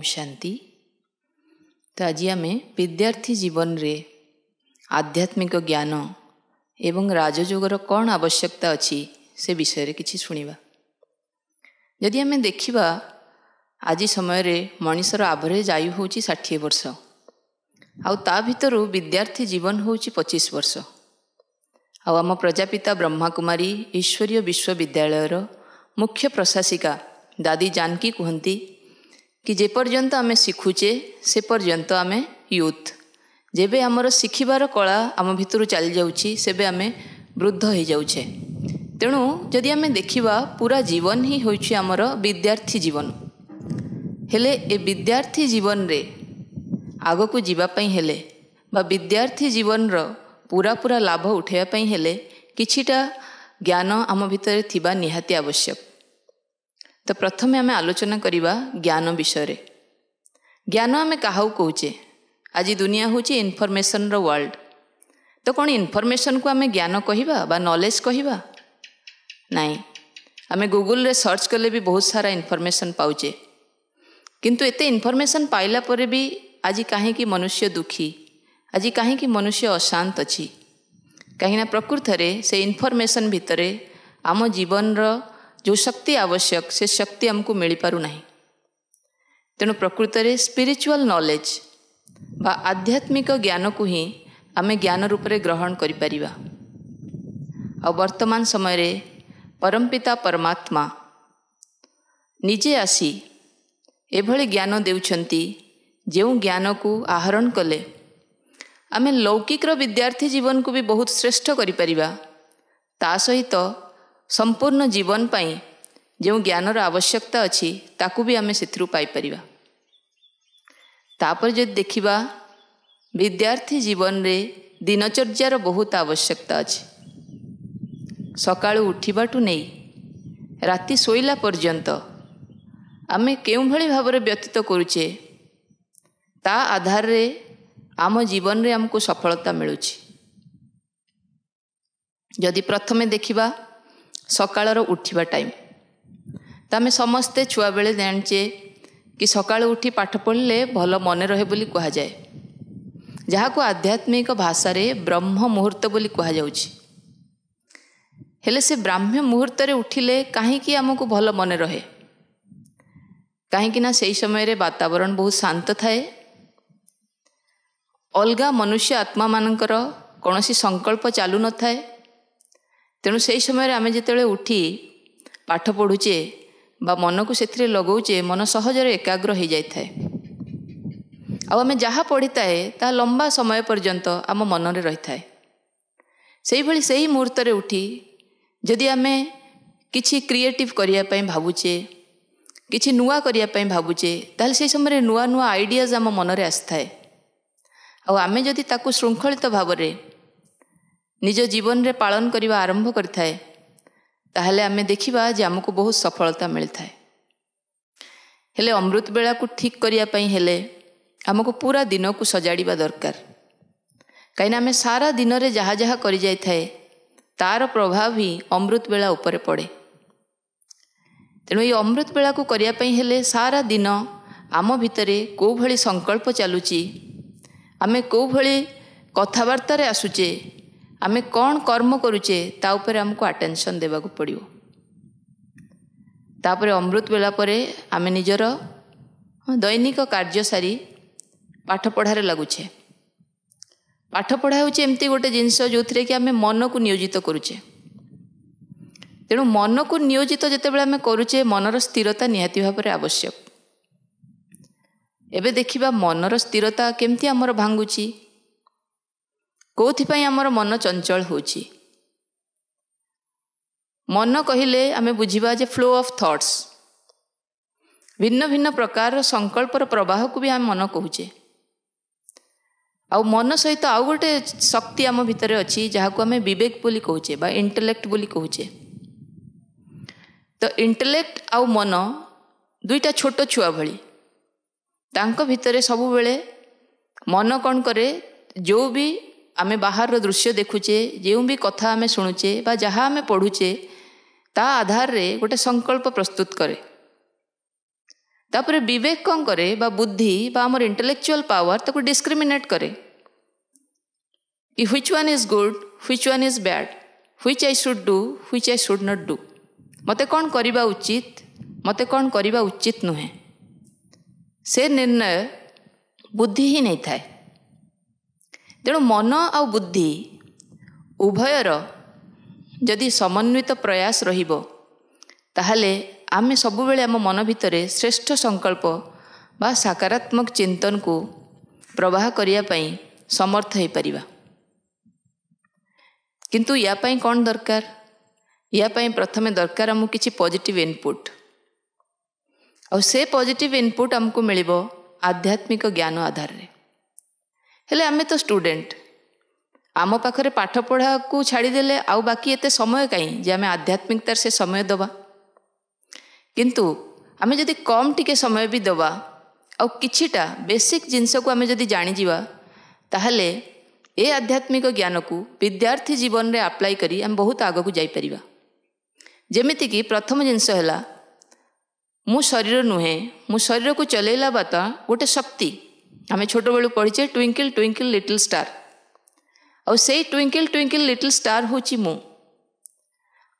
ઓમ શાંતિ તો ଆଜି ଆମେ ବିଦ୍ୟାର୍ଥୀ ଜୀବନରେ ଆଧ୍ୟାତ୍ମିକ ଜ୍ଞାନ ଏବଂ ରାଜଯୋଗର କ'ଣ ଆବଶ୍ୟକତା ଅଛି ସେ ବିଷୟରେ କିଛି ଶୁଣିବା ଯଦି ଆମେ ଦେଖିବା ଆଜି ସମୟରେ ମଣିଷର ଆଭରେଜ୍ ଆୟୁ ହେଉଛି ଷାଠିଏ ବର୍ଷ ଆଉ ତା ଭିତରୁ ବିଦ୍ୟାର୍ଥୀ ଜୀବନ ହେଉଛି ପଚିଶ ବର୍ଷ ଆଉ ଆମ ପ୍ରଜାପିତା ବ୍ରହ୍ମାକୁମାରୀ ଈଶ୍ୱରୀୟ ବିଶ୍ୱବିଦ୍ୟାଳୟର ମୁଖ୍ୟ ପ୍ରଶାସିକା ଦାଦି ଜାନକୀ କୁହନ୍ତି କି ଯେପର୍ଯ୍ୟନ୍ତ ଆମେ ଶିଖୁଛେ ସେ ପର୍ଯ୍ୟନ୍ତ ଆମେ ୟୁଥ୍ ଯେବେ ଆମର ଶିଖିବାର କଳା ଆମ ଭିତରୁ ଚାଲିଯାଉଛି ସେବେ ଆମେ ବୃଦ୍ଧ ହୋଇଯାଉଛେ ତେଣୁ ଯଦି ଆମେ ଦେଖିବା ପୁରା ଜୀବନ ହିଁ ହେଉଛି ଆମର ବିଦ୍ୟାର୍ଥୀ ଜୀବନ ହେଲେ ଏ ବିଦ୍ୟାର୍ଥୀ ଜୀବନରେ ଆଗକୁ ଯିବା ପାଇଁ ହେଲେ ବା ବିଦ୍ୟାର୍ଥୀ ଜୀବନର ପୁରା ପୁରା ଲାଭ ଉଠାଇବା ପାଇଁ ହେଲେ କିଛିଟା ଜ୍ଞାନ ଆମ ଭିତରେ ଥିବା ନିହାତି ଆବଶ୍ୟକ ତ ପ୍ରଥମେ ଆମେ ଆଲୋଚନା କରିବା ଜ୍ଞାନ ବିଷୟରେ ଜ୍ଞାନ ଆମେ କାହାକୁ କହୁଛେ ଆଜି ଦୁନିଆ ହେଉଛି ଇନଫର୍ମେସନ୍ର ୱାର୍ଲଡ଼ ତ କ'ଣ ଇନଫର୍ମେସନ୍କୁ ଆମେ ଜ୍ଞାନ କହିବା ବା ନଲେଜ୍ କହିବା ନାହିଁ ଆମେ ଗୁଗୁଲରେ ସର୍ଚ୍ଚ କଲେ ବି ବହୁତ ସାରା ଇନଫର୍ମେସନ୍ ପାଉଛେ କିନ୍ତୁ ଏତେ ଇନଫର୍ମେସନ୍ ପାଇଲା ପରେ ବି ଆଜି କାହିଁକି ମନୁଷ୍ୟ ଦୁଃଖୀ ଆଜି କାହିଁକି ମନୁଷ୍ୟ ଅଶାନ୍ତ ଅଛି କାହିଁକିନା ପ୍ରକୃତରେ ସେ ଇନଫର୍ମେସନ୍ ଭିତରେ ଆମ ଜୀବନର ଯେଉଁ ଶକ୍ତି ଆବଶ୍ୟକ ସେ ଶକ୍ତି ଆମକୁ ମିଳିପାରୁନାହିଁ ତେଣୁ ପ୍ରକୃତରେ ସ୍ପିରିଚୁଆଲ୍ ନଲେଜ୍ ବା ଆଧ୍ୟାତ୍ମିକ ଜ୍ଞାନକୁ ହିଁ ଆମେ ଜ୍ଞାନ ରୂପରେ ଗ୍ରହଣ କରିପାରିବା ଆଉ ବର୍ତ୍ତମାନ ସମୟରେ ପରମପିତା ପରମାତ୍ମା ନିଜେ ଆସି ଏଭଳି ଜ୍ଞାନ ଦେଉଛନ୍ତି ଯେଉଁ ଜ୍ଞାନକୁ ଆହରଣ କଲେ ଆମେ ଲୌକିକର ବିଦ୍ୟାର୍ଥୀ ଜୀବନକୁ ବି ବହୁତ ଶ୍ରେଷ୍ଠ କରିପାରିବା ତା ସହିତ ସମ୍ପୂର୍ଣ୍ଣ ଜୀବନ ପାଇଁ ଯେଉଁ ଜ୍ଞାନର ଆବଶ୍ୟକତା ଅଛି ତାକୁ ବି ଆମେ ସେଥିରୁ ପାଇପାରିବା ତାପରେ ଯଦି ଦେଖିବା ବିଦ୍ୟାର୍ଥୀ ଜୀବନରେ ଦିନଚର୍ଯ୍ୟାର ବହୁତ ଆବଶ୍ୟକତା ଅଛି ସକାଳୁ ଉଠିବାଠୁ ନେଇ ରାତି ଶୋଇଲା ପର୍ଯ୍ୟନ୍ତ ଆମେ କେଉଁଭଳି ଭାବରେ ବ୍ୟତୀତ କରୁଛେ ତା ଆଧାରରେ ଆମ ଜୀବନରେ ଆମକୁ ସଫଳତା ମିଳୁଛି ଯଦି ପ୍ରଥମେ ଦେଖିବା ସକାଳର ଉଠିବା ଟାଇମ୍ ତ ଆମେ ସମସ୍ତେ ଛୁଆବେଳେ ଜାଣିଛେ କି ସକାଳୁ ଉଠି ପାଠ ପଢ଼ିଲେ ଭଲ ମନେ ରହେ ବୋଲି କୁହାଯାଏ ଯାହାକୁ ଆଧ୍ୟାତ୍ମିକ ଭାଷାରେ ବ୍ରହ୍ମ ମୁହୂର୍ତ୍ତ ବୋଲି କୁହାଯାଉଛି ହେଲେ ସେ ବ୍ରାହ୍ମ୍ୟ ମୁହୂର୍ତ୍ତରେ ଉଠିଲେ କାହିଁକି ଆମକୁ ଭଲ ମନେ ରହେ କାହିଁକିନା ସେହି ସମୟରେ ବାତାବରଣ ବହୁତ ଶାନ୍ତ ଥାଏ ଅଲଗା ମନୁଷ୍ୟ ଆତ୍ମାମାନଙ୍କର କୌଣସି ସଂକଳ୍ପ ଚାଲୁନଥାଏ ତେଣୁ ସେହି ସମୟରେ ଆମେ ଯେତେବେଳେ ଉଠି ପାଠ ପଢ଼ୁଛେ ବା ମନକୁ ସେଥିରେ ଲଗାଉଛେ ମନ ସହଜରେ ଏକାଗ୍ର ହୋଇଯାଇଥାଏ ଆଉ ଆମେ ଯାହା ପଢ଼ିଥାଏ ତାହା ଲମ୍ବା ସମୟ ପର୍ଯ୍ୟନ୍ତ ଆମ ମନରେ ରହିଥାଏ ସେହିଭଳି ସେହି ମୁହୂର୍ତ୍ତରେ ଉଠି ଯଦି ଆମେ କିଛି କ୍ରିଏଟିଭ୍ କରିବା ପାଇଁ ଭାବୁଛେ କିଛି ନୂଆ କରିବା ପାଇଁ ଭାବୁଛେ ତାହେଲେ ସେହି ସମୟରେ ନୂଆ ନୂଆ ଆଇଡ଼ିଆଜ୍ ଆମ ମନରେ ଆସିଥାଏ ଆଉ ଆମେ ଯଦି ତାକୁ ଶୃଙ୍ଖଳିତ ଭାବରେ ନିଜ ଜୀବନରେ ପାଳନ କରିବା ଆରମ୍ଭ କରିଥାଏ ତାହେଲେ ଆମେ ଦେଖିବା ଯେ ଆମକୁ ବହୁତ ସଫଳତା ମିଳିଥାଏ ହେଲେ ଅମୃତ ବେଳାକୁ ଠିକ୍ କରିବା ପାଇଁ ହେଲେ ଆମକୁ ପୁରା ଦିନକୁ ସଜାଡ଼ିବା ଦରକାର କାହିଁକିନା ଆମେ ସାରା ଦିନରେ ଯାହା ଯାହା କରିଯାଇଥାଏ ତା'ର ପ୍ରଭାବ ହିଁ ଅମୃତ ବେଳା ଉପରେ ପଡ଼େ ତେଣୁ ଏଇ ଅମୃତ ବେଳାକୁ କରିବା ପାଇଁ ହେଲେ ସାରା ଦିନ ଆମ ଭିତରେ କେଉଁଭଳି ସଂକଳ୍ପ ଚାଲୁଛି ଆମେ କେଉଁଭଳି କଥାବାର୍ତ୍ତାରେ ଆସୁଛେ ଆମେ କ'ଣ କର୍ମ କରୁଛେ ତା ଉପରେ ଆମକୁ ଆଟେନସନ୍ ଦେବାକୁ ପଡ଼ିବ ତାପରେ ଅମୃତ ବେଳା ପରେ ଆମେ ନିଜର ଦୈନିକ କାର୍ଯ୍ୟ ସାରି ପାଠପଢ଼ାରେ ଲାଗୁଛେ ପାଠପଢ଼ା ହେଉଛି ଏମିତି ଗୋଟିଏ ଜିନିଷ ଯେଉଁଥିରେ କି ଆମେ ମନକୁ ନିୟୋଜିତ କରୁଛେ ତେଣୁ ମନକୁ ନିୟୋଜିତ ଯେତେବେଳେ ଆମେ କରୁଛେ ମନର ସ୍ଥିରତା ନିହାତି ଭାବରେ ଆବଶ୍ୟକ ଏବେ ଦେଖିବା ମନର ସ୍ଥିରତା କେମିତି ଆମର ଭାଙ୍ଗୁଛି କେଉଁଥିପାଇଁ ଆମର ମନ ଚଞ୍ଚଳ ହେଉଛି ମନ କହିଲେ ଆମେ ବୁଝିବା ଯେ ଫ୍ଲୋ ଅଫ୍ ଥଟ୍ସ ଭିନ୍ନ ଭିନ୍ନ ପ୍ରକାରର ସଂକଳ୍ପର ପ୍ରବାହକୁ ବି ଆମେ ମନ କହୁଛେ ଆଉ ମନ ସହିତ ଆଉ ଗୋଟେ ଶକ୍ତି ଆମ ଭିତରେ ଅଛି ଯାହାକୁ ଆମେ ବିବେକ ବୋଲି କହୁଛେ ବା ଇଣ୍ଟେଲେକ୍ଟ ବୋଲି କହୁଛେ ତ ଇଣ୍ଟେଲେକ୍ଟ ଆଉ ମନ ଦୁଇଟା ଛୋଟ ଛୁଆ ଭଳି ତାଙ୍କ ଭିତରେ ସବୁବେଳେ ମନ କ'ଣ କରେ ଯେଉଁ ବି ଆମେ ବାହାରର ଦୃଶ୍ୟ ଦେଖୁଛେ ଯେଉଁ ବି କଥା ଆମେ ଶୁଣୁଛେ ବା ଯାହା ଆମେ ପଢ଼ୁଛେ ତା ଆଧାରରେ ଗୋଟେ ସଂକଳ୍ପ ପ୍ରସ୍ତୁତ କରେ ତାପରେ ବିବେକ କ'ଣ କରେ ବା ବୁଦ୍ଧି ବା ଆମର ଇଣ୍ଟେଲେକ୍ଚୁଆଲ୍ ପାୱାର ତାକୁ ଡିସ୍କ୍ରିମିନେଟ୍ କରେ କି which one is good which one is bad which I should do which I should not do ମୋତେ କ'ଣ କରିବା ଉଚିତ ମୋତେ କ'ଣ କରିବା ଉଚିତ ନୁହେଁ ସେ ନିର୍ଣ୍ଣୟ ବୁଦ୍ଧି ହିଁ ନେଇଥାଏ ତେଣୁ ମନ ଆଉ ବୁଦ୍ଧି ଉଭୟର ଯଦି ସମନ୍ୱିତ ପ୍ରୟାସ ରହିବ ତାହେଲେ ଆମେ ସବୁବେଳେ ଆମ ମନ ଭିତରେ ଶ୍ରେଷ୍ଠ ସଂକଳ୍ପ ବା ସକାରାତ୍ମକ ଚିନ୍ତନକୁ ପ୍ରବାହ କରିବା ପାଇଁ ସମର୍ଥ ହୋଇପାରିବା କିନ୍ତୁ ୟା ପାଇଁ କ'ଣ ଦରକାର ୟା ପାଇଁ ପ୍ରଥମେ ଦରକାର ଆମକୁ କିଛି ପଜିଟିଭ୍ ଇନପୁଟ ଆଉ ସେ ପଜିଟିଭ୍ ଇନପୁଟ୍ ଆମକୁ ମିଳିବ ଆଧ୍ୟାତ୍ମିକ ଜ୍ଞାନ ଆଧାରରେ ହେଲେ ଆମେ ତ ଷ୍ଟୁଡେଣ୍ଟ ଆମ ପାଖରେ ପାଠ ପଢ଼ାକୁ ଛାଡ଼ିଦେଲେ ଆଉ ବାକି ଏତେ ସମୟ କାହିଁ ଯେ ଆମେ ଆଧ୍ୟାତ୍ମିକତାର ସେ ସମୟ ଦେବା କିନ୍ତୁ ଆମେ ଯଦି କମ୍ ଟିକେ ସମୟ ବି ଦେବା ଆଉ କିଛିଟା ବେସିକ୍ ଜିନିଷକୁ ଆମେ ଯଦି ଜାଣିଯିବା ତାହେଲେ ଏ ଆଧ୍ୟାତ୍ମିକ ଜ୍ଞାନକୁ ବିଦ୍ୟାର୍ଥୀ ଜୀବନରେ ଆପ୍ଲାଏ କରି ଆମେ ବହୁତ ଆଗକୁ ଯାଇପାରିବା ଯେମିତିକି ପ୍ରଥମ ଜିନିଷ ହେଲା ମୁଁ ଶରୀର ନୁହେଁ ମୁଁ ଶରୀରକୁ ଚଲେଇଲା ବାର୍ତ୍ତା ଗୋଟେ ଶକ୍ତି ଆମେ ଛୋଟବେଳୁ ପଢ଼ିଛେ ଟ୍ୱିଙ୍କିଲ୍ ଟ୍ୱିଙ୍କିଲ୍ ଲିଟିଲ୍ ଷ୍ଟାର୍ ଆଉ ସେଇ ଟ୍ୱିଙ୍କିଲ୍ ଟ୍ୱିଙ୍କିଲ୍ ଲିଟିଲ୍ ଷ୍ଟାର୍ ହେଉଛି ମୁଁ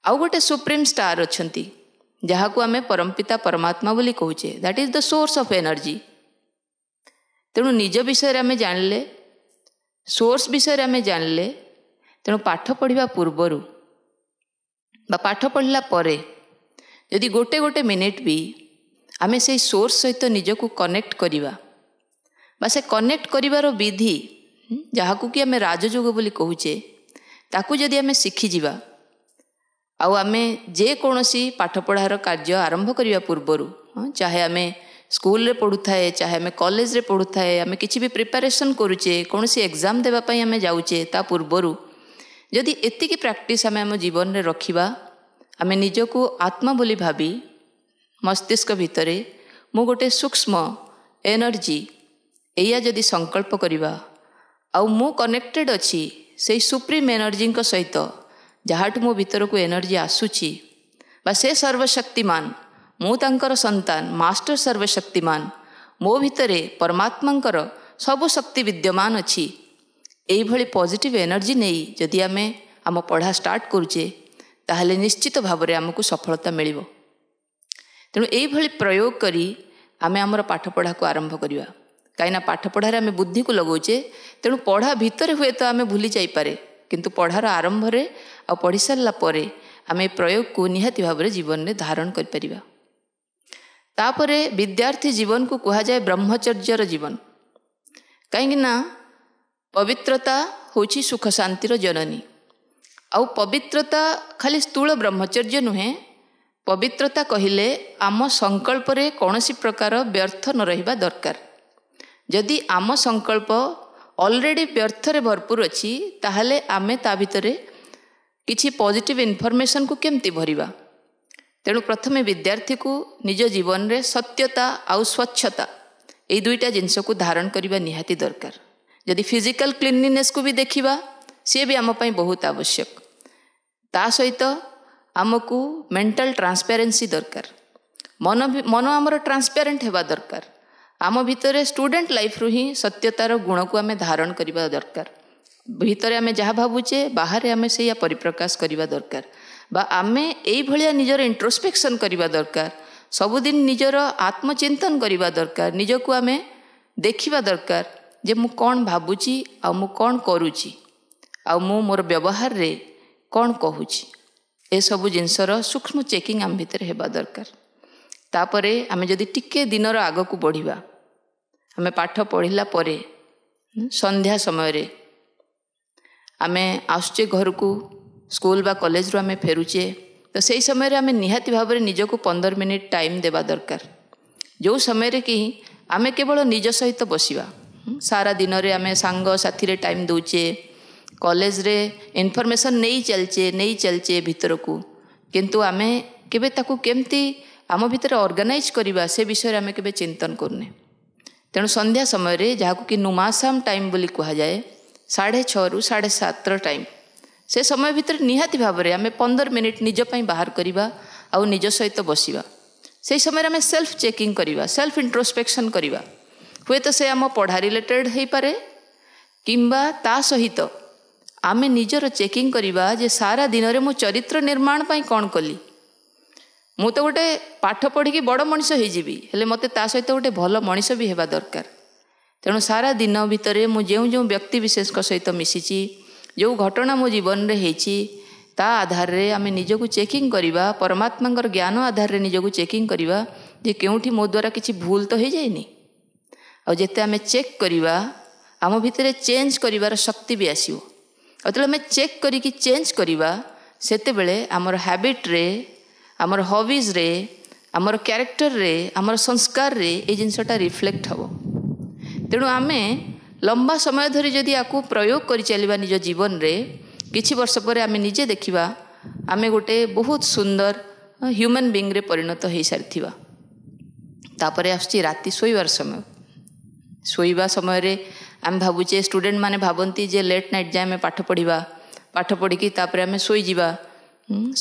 ଆଉ ଗୋଟେ ସୁପ୍ରିମ୍ ଷ୍ଟାର୍ ଅଛନ୍ତି ଯାହାକୁ ଆମେ ପରମପିତା ପରମାତ୍ମା ବୋଲି କହୁଛେ that is the source of energy ତେଣୁ ନିଜ ବିଷୟରେ ଆମେ ଜାଣିଲେ ସୋର୍ସ ବିଷୟରେ ଆମେ ଜାଣିଲେ ତେଣୁ ପାଠ ପଢ଼ିବା ପୂର୍ବରୁ ବା ପାଠ ପଢ଼ିଲା ପରେ ଯଦି ଗୋଟେ ଗୋଟେ ମିନିଟ୍ ବି ଆମେ ସେଇ ସୋର୍ସ ସହିତ ନିଜକୁ କନେକ୍ଟ କରିବା ବା ସେ କନେକ୍ଟ କରିବାର ବିଧି ଯାହାକୁ କି ଆମେ ରାଜଯୋଗ ବୋଲି କହୁଛେ ତାକୁ ଯଦି ଆମେ ଶିଖିଯିବା ଆଉ ଆମେ ଯେକୌଣସି ପାଠପଢ଼ାର କାର୍ଯ୍ୟ ଆରମ୍ଭ କରିବା ପୂର୍ବରୁ ଚାହେ ଆମେ ସ୍କୁଲରେ ପଢ଼ୁଥାଏ ଚାହେ ଆମେ କଲେଜରେ ପଢ଼ୁଥାଏ ଆମେ କିଛି ବି ପ୍ରିପାରେସନ୍ କରୁଛେ କୌଣସି ଏକ୍ଜାମ୍ ଦେବା ପାଇଁ ଆମେ ଯାଉଛେ ତା ପୂର୍ବରୁ ଯଦି ଏତିକି ପ୍ରାକ୍ଟିସ୍ ଆମେ ଆମ ଜୀବନରେ ରଖିବା ଆମେ ନିଜକୁ ଆତ୍ମା ବୋଲି ଭାବି ମସ୍ତିଷ୍କ ଭିତରେ ମୁଁ ଗୋଟେ ସୂକ୍ଷ୍ମ ଏନର୍ଜି ଏଇଆ ଯଦି ସଂକଳ୍ପ କରିବା ଆଉ ମୁଁ କନେକ୍ଟେଡ଼୍ ଅଛି ସେଇ ସୁପ୍ରିମ୍ ଏନର୍ଜିଙ୍କ ସହିତ ଯାହାଠୁ ମୋ ଭିତରକୁ ଏନର୍ଜି ଆସୁଛି ବା ସେ ସର୍ବଶକ୍ତିମାନ ମୁଁ ତାଙ୍କର ସନ୍ତାନ ମାଷ୍ଟର ସର୍ବଶକ୍ତିମାନ ମୋ ଭିତରେ ପରମାତ୍ମାଙ୍କର ସବୁ ଶକ୍ତି ବିଦ୍ୟମାନ ଅଛି ଏଇଭଳି ପଜିଟିଭ୍ ଏନର୍ଜି ନେଇ ଯଦି ଆମେ ଆମ ପଢ଼ା ଷ୍ଟାର୍ଟ କରୁଛେ ତାହେଲେ ନିଶ୍ଚିତ ଭାବରେ ଆମକୁ ସଫଳତା ମିଳିବ ତେଣୁ ଏଇଭଳି ପ୍ରୟୋଗ କରି ଆମେ ଆମର ପାଠପଢ଼ାକୁ ଆରମ୍ଭ କରିବା କାହିଁକିନା ପାଠ ପଢ଼ାରେ ଆମେ ବୁଦ୍ଧିକୁ ଲଗାଉଛେ ତେଣୁ ପଢ଼ା ଭିତରେ ହୁଏତ ଆମେ ଭୁଲି ଯାଇପାରେ କିନ୍ତୁ ପଢ଼ାର ଆରମ୍ଭରେ ଆଉ ପଢ଼ି ସାରିଲା ପରେ ଆମେ ପ୍ରୟୋଗକୁ ନିହାତି ଭାବରେ ଜୀବନରେ ଧାରଣ କରିପାରିବା ତାପରେ ବିଦ୍ୟାର୍ଥୀ ଜୀବନକୁ କୁହାଯାଏ ବ୍ରହ୍ମଚର୍ଯ୍ୟର ଜୀବନ କାହିଁକିନା ପବିତ୍ରତା ହେଉଛି ସୁଖ ଶାନ୍ତିର ଜନନୀ ଆଉ ପବିତ୍ରତା ଖାଲି ସ୍ଥୂଳ ବ୍ରହ୍ମଚର୍ଯ୍ୟ ନୁହେଁ ପବିତ୍ରତା କହିଲେ ଆମ ସଂକଳ୍ପରେ କୌଣସି ପ୍ରକାର ବ୍ୟର୍ଥ ନ ରହିବା ଦରକାର ଯଦି ଆମ ସଂକଳ୍ପ ଅଲରେଡ଼ି ବ୍ୟର୍ଥରେ ଭରପୁର ଅଛି ତାହେଲେ ଆମେ ତା ଭିତରେ କିଛି ପଜିଟିଭ୍ ଇନଫର୍ମେସନ୍କୁ କେମିତି ଭରିବା ତେଣୁ ପ୍ରଥମେ ବିଦ୍ୟାର୍ଥୀକୁ ନିଜ ଜୀବନରେ ସତ୍ୟତା ଆଉ ସ୍ୱଚ୍ଛତା ଏଇ ଦୁଇଟା ଜିନିଷକୁ ଧାରଣ କରିବା ନିହାତି ଦରକାର ଯଦି ଫିଜିକାଲ କ୍ଲିନିନେସ୍କୁ ବି ଦେଖିବା ସିଏ ବି ଆମ ପାଇଁ ବହୁତ ଆବଶ୍ୟକ ତା ସହିତ ଆମକୁ ମେଣ୍ଟାଲ ଟ୍ରାନ୍ସପ୍ୟାରେନ୍ସି ଦରକାର ମନ ବି ମନ ଆମର ଟ୍ରାନ୍ସପ୍ୟାରେଣ୍ଟ ହେବା ଦରକାର ଆମ ଭିତରେ ଷ୍ଟୁଡେଣ୍ଟ ଲାଇଫ୍ରୁ ହିଁ ସତ୍ୟତାର ଗୁଣକୁ ଆମେ ଧାରଣ କରିବା ଦରକାର ଭିତରେ ଆମେ ଯାହା ଭାବୁଛେ ବାହାରେ ଆମେ ସେଇଆ ପରିପ୍ରକାଶ କରିବା ଦରକାର ବା ଆମେ ଏଇଭଳିଆ ନିଜର ଇଣ୍ଟ୍ରୋସ୍ପେକ୍ସନ୍ କରିବା ଦରକାର ସବୁଦିନ ନିଜର ଆତ୍ମଚିନ୍ତନ କରିବା ଦରକାର ନିଜକୁ ଆମେ ଦେଖିବା ଦରକାର ଯେ ମୁଁ କ'ଣ ଭାବୁଛି ଆଉ ମୁଁ କ'ଣ କରୁଛି ଆଉ ମୁଁ ମୋର ବ୍ୟବହାରରେ କ'ଣ କହୁଛି ଏସବୁ ଜିନିଷର ସୂକ୍ଷ୍ମ ଚେକିଂ ଆମ ଭିତରେ ହେବା ଦରକାର ତାପରେ ଆମେ ଯଦି ଟିକେ ଦିନର ଆଗକୁ ବଢ଼ିବା ଆମେ ପାଠ ପଢ଼ିଲା ପରେ ସନ୍ଧ୍ୟା ସମୟରେ ଆମେ ଆସୁଛେ ଘରକୁ ସ୍କୁଲ ବା କଲେଜରୁ ଆମେ ଫେରୁଛେ ତ ସେଇ ସମୟରେ ଆମେ ନିହାତି ଭାବରେ ନିଜକୁ ପନ୍ଦର ମିନିଟ୍ ଟାଇମ୍ ଦେବା ଦରକାର ଯେଉଁ ସମୟରେ କି ଆମେ କେବଳ ନିଜ ସହିତ ବସିବା ସାରା ଦିନରେ ଆମେ ସାଙ୍ଗସାଥିରେ ଟାଇମ୍ ଦେଉଛେ କଲେଜରେ ଇନଫର୍ମେସନ୍ ନେଇ ଚାଲିଛେ ନେଇ ଚାଲିଛେ ଭିତରକୁ କିନ୍ତୁ ଆମେ କେବେ ତାକୁ କେମିତି ଆମ ଭିତରେ ଅର୍ଗାନାଇଜ୍ କରିବା ସେ ବିଷୟରେ ଆମେ କେବେ ଚିନ୍ତନ କରୁନେ ତେଣୁ ସନ୍ଧ୍ୟା ସମୟରେ ଯାହାକୁ କି ନୁମାସାମ ଟାଇମ୍ ବୋଲି କୁହାଯାଏ ସାଢ଼େ ଛଅରୁ ସାଢ଼େ ସାତର ଟାଇମ୍ ସେ ସମୟ ଭିତରେ ନିହାତି ଭାବରେ ଆମେ ପନ୍ଦର ମିନିଟ୍ ନିଜ ପାଇଁ ବାହାର କରିବା ଆଉ ନିଜ ସହିତ ବସିବା ସେହି ସମୟରେ ଆମେ ସେଲ୍ଫ ଚେକିଂ କରିବା ସେଲ୍ଫ ଇଣ୍ଟ୍ରୋସ୍ପେକ୍ସନ୍ କରିବା ହୁଏତ ସେ ଆମ ପଢ଼ା ରିଲେଟେଡ଼୍ ହୋଇପାରେ କିମ୍ବା ତା ସହିତ ଆମେ ନିଜର ଚେକିଂ କରିବା ଯେ ସାରା ଦିନରେ ମୁଁ ଚରିତ୍ର ନିର୍ମାଣ ପାଇଁ କ'ଣ କଲି ମୁଁ ତ ଗୋଟେ ପାଠ ପଢ଼ିକି ବଡ଼ ମଣିଷ ହେଇଯିବି ହେଲେ ମୋତେ ତା ସହିତ ଗୋଟେ ଭଲ ମଣିଷ ବି ହେବା ଦରକାର ତେଣୁ ସାରା ଦିନ ଭିତରେ ମୁଁ ଯେଉଁ ଯେଉଁ ବ୍ୟକ୍ତିବିଶେଷଙ୍କ ସହିତ ମିଶିଛି ଯେଉଁ ଘଟଣା ମୋ ଜୀବନରେ ହୋଇଛି ତା ଆଧାରରେ ଆମେ ନିଜକୁ ଚେକିଂ କରିବା ପରମାତ୍ମାଙ୍କର ଜ୍ଞାନ ଆଧାରରେ ନିଜକୁ ଚେକିଂ କରିବା ଯେ କେଉଁଠି ମୋ ଦ୍ୱାରା କିଛି ଭୁଲ ତ ହୋଇଯାଇନି ଆଉ ଯେତେ ଆମେ ଚେକ୍ କରିବା ଆମ ଭିତରେ ଚେଞ୍ଜ କରିବାର ଶକ୍ତି ବି ଆସିବ ଯେତେବେଳେ ଆମେ ଚେକ୍ କରିକି ଚେଞ୍ଜ କରିବା ସେତେବେଳେ ଆମର ହ୍ୟାବିଟ୍ରେ ଆମର ହବିଜ୍ରେ ଆମର କ୍ୟାରେକ୍ଟରରେ ଆମର ସଂସ୍କାରରେ ଏଇ ଜିନିଷଟା ରିଫ୍ଲେକ୍ଟ ହେବ ତେଣୁ ଆମେ ଲମ୍ବା ସମୟ ଧରି ଯଦି ୟାକୁ ପ୍ରୟୋଗ କରିଚାଲିବା ନିଜ ଜୀବନରେ କିଛି ବର୍ଷ ପରେ ଆମେ ନିଜେ ଦେଖିବା ଆମେ ଗୋଟେ ବହୁତ ସୁନ୍ଦର ହ୍ୟୁମାନ୍ ବିଙ୍ଗରେ ପରିଣତ ହୋଇସାରିଥିବା ତାପରେ ଆସୁଛି ରାତି ଶୋଇବାର ସମୟ ଶୋଇବା ସମୟରେ ଆମେ ଭାବୁଛେ ଷ୍ଟୁଡେଣ୍ଟମାନେ ଭାବନ୍ତି ଯେ ଲେଟ୍ ନାଇଟ୍ ଯାଏ ଆମେ ପାଠ ପଢ଼ିବା ପାଠ ପଢ଼ିକି ତାପରେ ଆମେ ଶୋଇଯିବା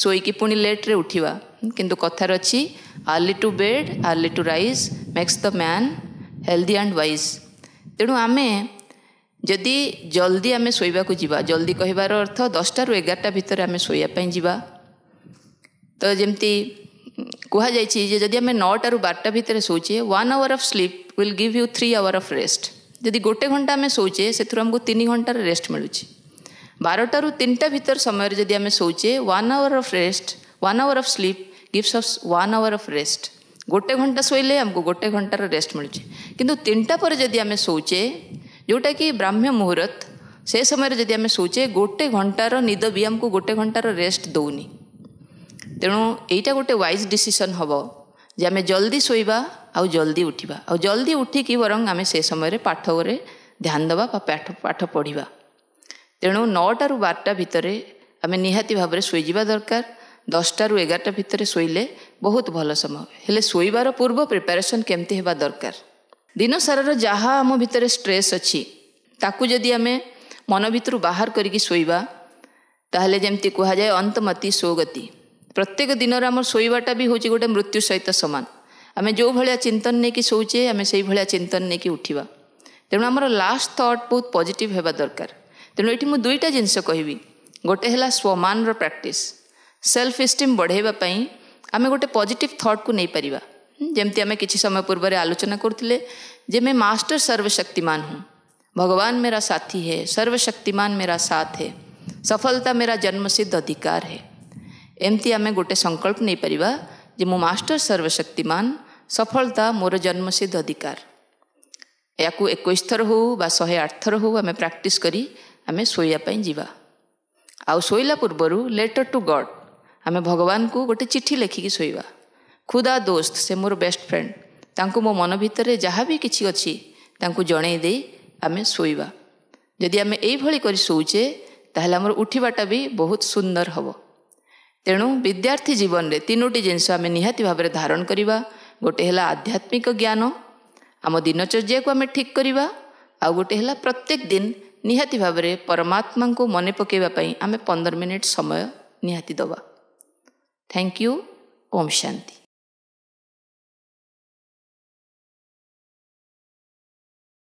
ଶୋଇକି ପୁଣି ଲେଟ୍ରେ ଉଠିବା কিন্তু কথার অছি early to bed early to rise makes the man healthy and wise ତେଣୁ ଆମେ ଯଦି ଜଲ୍ଦି ଆମେ ଶୋଇବାକୁ ଯିବା ଜଲ୍ଦି କହିବାର ଅର୍ଥ ଦଶଟାରୁ ଏଗାରଟା ଭିତରେ ଆମେ ଶୋଇବା ପାଇଁ ଯିବା ତ ଯେମିତି କୁହାଯାଇଛି ଯେ ଯଦି ଆମେ ନଅଟାରୁ ବାରଟା ଭିତରେ ଶୋଉଛେ one hour of sleep will give you three hour of rest ଯଦି ଗୋଟେ ଘଣ୍ଟା ଆମେ ଶୋଉଛେ ସେଥିରୁ ଆମକୁ ତିନି ଘଣ୍ଟାର ରେଷ୍ଟ ମିଳୁଛି ବାରଟାରୁ ତିନିଟା ଭିତର ସମୟରେ ଯଦି ଆମେ ଶୋଉଛେ one hour of rest one hour of sleep gives us one hour of rest. ଗୋଟେ ଘଣ୍ଟା ଶୋଇଲେ ଆମକୁ ଗୋଟେ ଘଣ୍ଟାର ରେଷ୍ଟ ମିଳୁଛି କିନ୍ତୁ ତିନିଟା ପରେ ଯଦି ଆମେ ଶୋଉଛେ ଯେଉଁଟାକି ବ୍ରାହ୍ମ୍ୟ ମୁହୂର୍ତ୍ତ ସେ ସମୟରେ ଯଦି ଆମେ ଶୋଉଛେ ଗୋଟେ ଘଣ୍ଟାର ନିଦ ବି ଆମକୁ ଗୋଟେ ଘଣ୍ଟାର ରେଷ୍ଟ ଦେଉନି ତେଣୁ ଏଇଟା ଗୋଟେ ୱାଇଜ୍ ଡିସିସନ୍ ହେବ ଯେ ଆମେ ଜଲ୍ଦି ଶୋଇବା ଆଉ ଜଲ୍ଦି ଉଠିବା ଆଉ ଜଲ୍ଦି ଉଠିକି ବରଂ ଆମେ ସେ ସମୟରେ ପାଠରେ ଧ୍ୟାନ ଦେବା ବା ପାଠ ପାଠ ପଢ଼ିବା ତେଣୁ ନଅଟାରୁ ବାରଟା ଭିତରେ ଆମେ ନିହାତି ଭାବରେ ଶୋଇଯିବା ଦରକାର ଦଶଟାରୁ ଏଗାରଟା ଭିତରେ ଶୋଇଲେ ବହୁତ ଭଲ ସମୟ ହେଲେ ଶୋଇବାର ପୂର୍ବ ପ୍ରିପାରେସନ୍ କେମିତି ହେବା ଦରକାର ଦିନସାରାର ଯାହା ଆମ ଭିତରେ ଷ୍ଟ୍ରେସ୍ ଅଛି ତାକୁ ଯଦି ଆମେ ମନ ଭିତରୁ ବାହାର କରିକି ଶୋଇବା ତାହେଲେ ଯେମିତି କୁହାଯାଏ ଅନ୍ତମତି ସୋଗତି ପ୍ରତ୍ୟେକ ଦିନର ଆମର ଶୋଇବାଟା ବି ହେଉଛି ଗୋଟେ ମୃତ୍ୟୁ ସହିତ ସମାନ ଆମେ ଯେଉଁ ଭଳିଆ ଚିନ୍ତନ ନେଇକି ଶୋଉଛେ ଆମେ ସେଇ ଭଳିଆ ଚିନ୍ତନ ନେଇକି ଉଠିବା ତେଣୁ ଆମର ଲାଷ୍ଟ ଥଟ୍ ବହୁତ ପଜିଟିଭ୍ ହେବା ଦରକାର ତେଣୁ ଏଠି ମୁଁ ଦୁଇଟା ଜିନିଷ କହିବି ଗୋଟେ ହେଲା ସ୍ୱମାନର ପ୍ରାକ୍ଟିସ୍ सेल्फ इस्टीम बढ़ेवाई आम गोटे पजिट थट को नहीं पार्बा जमी आम कि समय पूर्व आलोचना करुले जे मैं मास्टर सर्वशक्तिमान हूँ भगवान मेरा साथी है सर्वशक्ति मेरा साथ है सफलता मेरा जन्म सिद्ध अधिकार है एमती आम गोटे संकल्प नहीं पार्बा जे मु मास्टर सफलता मोर जन्म सिद्ध अधिकार या एक थर हो शहे आठ थर हो आम प्राक्ट करें शोवाई जावा आईला पूर्व लेटर टू गड ଆମେ ଭଗବାନଙ୍କୁ ଗୋଟେ ଚିଠି ଲେଖିକି ଶୋଇବା ଖୁଦା ଦୋସ୍ତ ସେ ମୋର ବେଷ୍ଟ ଫ୍ରେଣ୍ଡ ତାଙ୍କୁ ମୋ ମନ ଭିତରେ ଯାହା ବି କିଛି ଅଛି ତାଙ୍କୁ ଜଣେଇ ଦେଇ ଆମେ ଶୋଇବା ଯଦି ଆମେ ଏଇଭଳି କରି ଶୋଉଛେ ତାହେଲେ ଆମର ଉଠିବାଟା ବି ବହୁତ ସୁନ୍ଦର ହେବ ତେଣୁ ବିଦ୍ୟାର୍ଥୀ ଜୀବନରେ ତିନୋଟି ଜିନିଷ ଆମେ ନିହାତି ଭାବରେ ଧାରଣ କରିବା ଗୋଟିଏ ହେଲା ଆଧ୍ୟାତ୍ମିକ ଜ୍ଞାନ ଆମ ଦିନଚର୍ଯ୍ୟାକୁ ଆମେ ଠିକ୍ କରିବା ଆଉ ଗୋଟିଏ ହେଲା ପ୍ରତ୍ୟେକ ଦିନ ନିହାତି ଭାବରେ ପରମାତ୍ମାଙ୍କୁ ମନେ ପକାଇବା ପାଇଁ ଆମେ ପନ୍ଦର ମିନିଟ୍ ସମୟ ନିହାତି ଦେବା Thank you. Om Shanti.